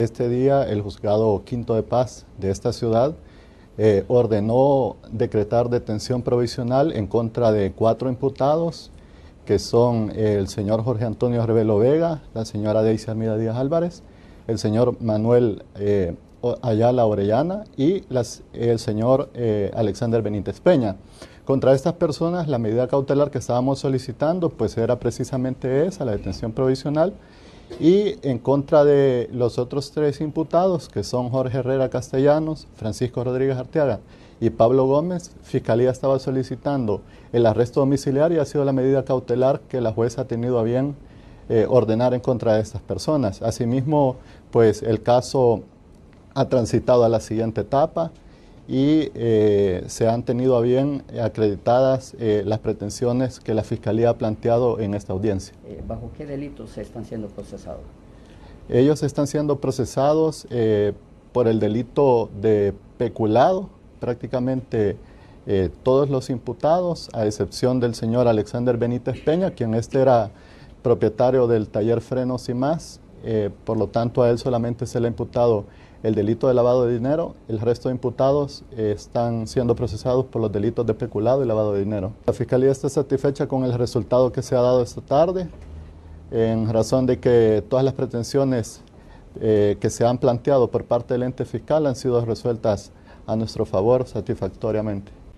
Este día el juzgado quinto de paz de esta ciudad eh, ordenó decretar detención provisional en contra de cuatro imputados, que son el señor Jorge Antonio Arbelo Vega, la señora Deisia Almida Díaz Álvarez, el señor Manuel eh, Ayala Orellana y el señor eh, Alexander Benítez Peña. Contra estas personas la medida cautelar que estábamos solicitando pues era precisamente esa, la detención provisional y en contra de los otros tres imputados, que son Jorge Herrera Castellanos, Francisco Rodríguez Arteaga y Pablo Gómez, Fiscalía estaba solicitando el arresto domiciliario y ha sido la medida cautelar que la jueza ha tenido a bien eh, ordenar en contra de estas personas. Asimismo, pues el caso ha transitado a la siguiente etapa y eh, se han tenido bien acreditadas eh, las pretensiones que la Fiscalía ha planteado en esta audiencia. Eh, ¿Bajo qué delitos se están siendo procesados? Ellos están siendo procesados por el delito de peculado, prácticamente todos los imputados, a excepción del señor Alexander Benítez Peña, quien este era propietario del taller Frenos y más, eh, por lo tanto a él solamente se le ha imputado el delito de lavado de dinero, el resto de imputados eh, están siendo procesados por los delitos de peculado y lavado de dinero. La Fiscalía está satisfecha con el resultado que se ha dado esta tarde, en razón de que todas las pretensiones eh, que se han planteado por parte del ente fiscal han sido resueltas a nuestro favor satisfactoriamente.